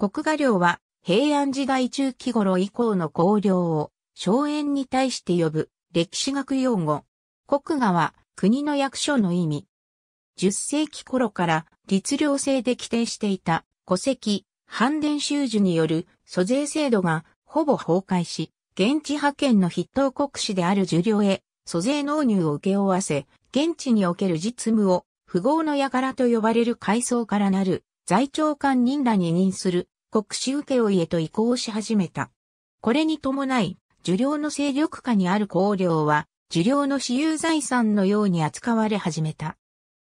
国画寮は平安時代中期頃以降の公領を荘園に対して呼ぶ歴史学用語。国画は国の役所の意味。10世紀頃から律令制で規定していた戸籍、反伝収受による租税制度がほぼ崩壊し、現地派遣の筆頭国士である受領へ租税納入を受け負わせ、現地における実務を富豪の輩と呼ばれる階層からなる在庁官人らに任する国士請負へと移行し始めた。これに伴い、受領の勢力下にある公領は、受領の私有財産のように扱われ始めた。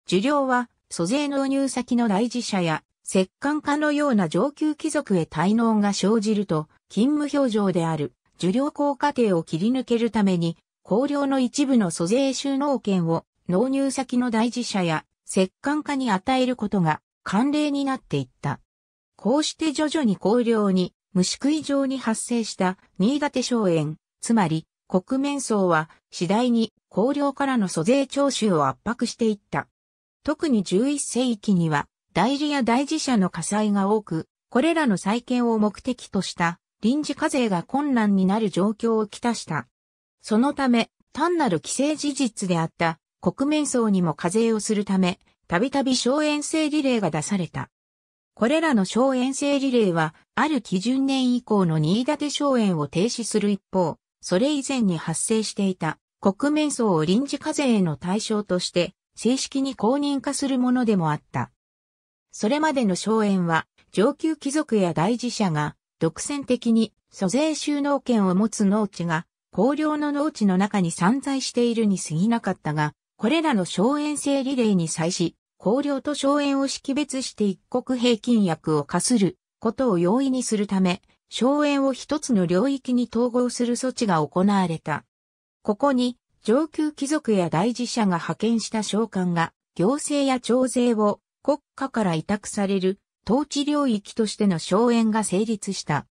受領は、租税納入先の大事者や、摂関家のような上級貴族へ滞納が生じると、勤務表情である、受領効果定を切り抜けるために、公領の一部の租税収納権を、納入先の大事者や、摂関家に与えることが慣例になっていった。こうして徐々に荒涼に、虫食い状に発生した新潟荘園、つまり国面層は次第に荒涼からの租税徴収を圧迫していった。特に11世紀には代理や大事者の火災が多く、これらの再建を目的とした臨時課税が困難になる状況をきたした。そのため、単なる規制事実であった国面層にも課税をするため、たびたび小遠征リレーが出された。これらの荘遠征リレーは、ある基準年以降の新立荘遠を停止する一方、それ以前に発生していた国面層を臨時課税への対象として、正式に公認化するものでもあった。それまでの荘園は、上級貴族や大事者が、独占的に租税収納権を持つ農地が、公領の農地の中に散在しているに過ぎなかったが、これらの荘園制リレーに際し、香料と荘園を識別して一国平均薬を課することを容易にするため、荘園を一つの領域に統合する措置が行われた。ここに上級貴族や大事者が派遣した召喚が行政や徴税を国家から委託される統治領域としての荘園が成立した。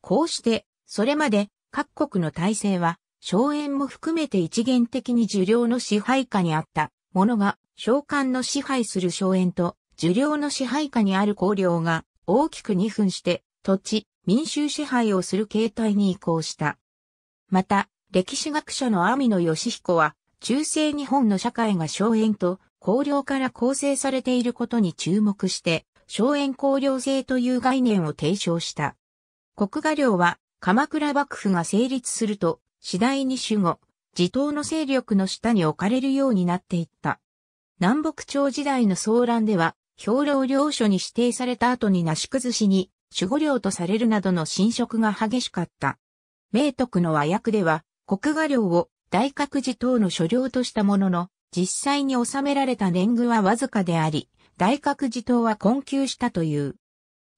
こうして、それまで各国の体制は荘園も含めて一元的に受領の支配下にあったものが召喚の支配する荘園と、受領の支配下にある公領が、大きく二分して、土地、民衆支配をする形態に移行した。また、歴史学者の網野義彦は、中世日本の社会が荘園と公領から構成されていることに注目して、荘園公領制という概念を提唱した。国画領は、鎌倉幕府が成立すると、次第に守護、自党の勢力の下に置かれるようになっていった。南北朝時代の騒乱では、兵糧領書に指定された後になし崩しに、守護領とされるなどの侵食が激しかった。明徳の和訳では、国画領を大覚寺等の所領としたものの、実際に収められた年貢はわずかであり、大覚寺等は困窮したという。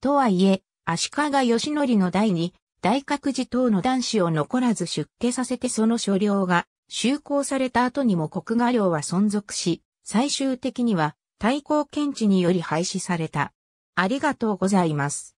とはいえ、足利義則の代に、大覚寺等の男子を残らず出家させてその所領が、就航された後にも国画領は存続し、最終的には対抗検知により廃止された。ありがとうございます。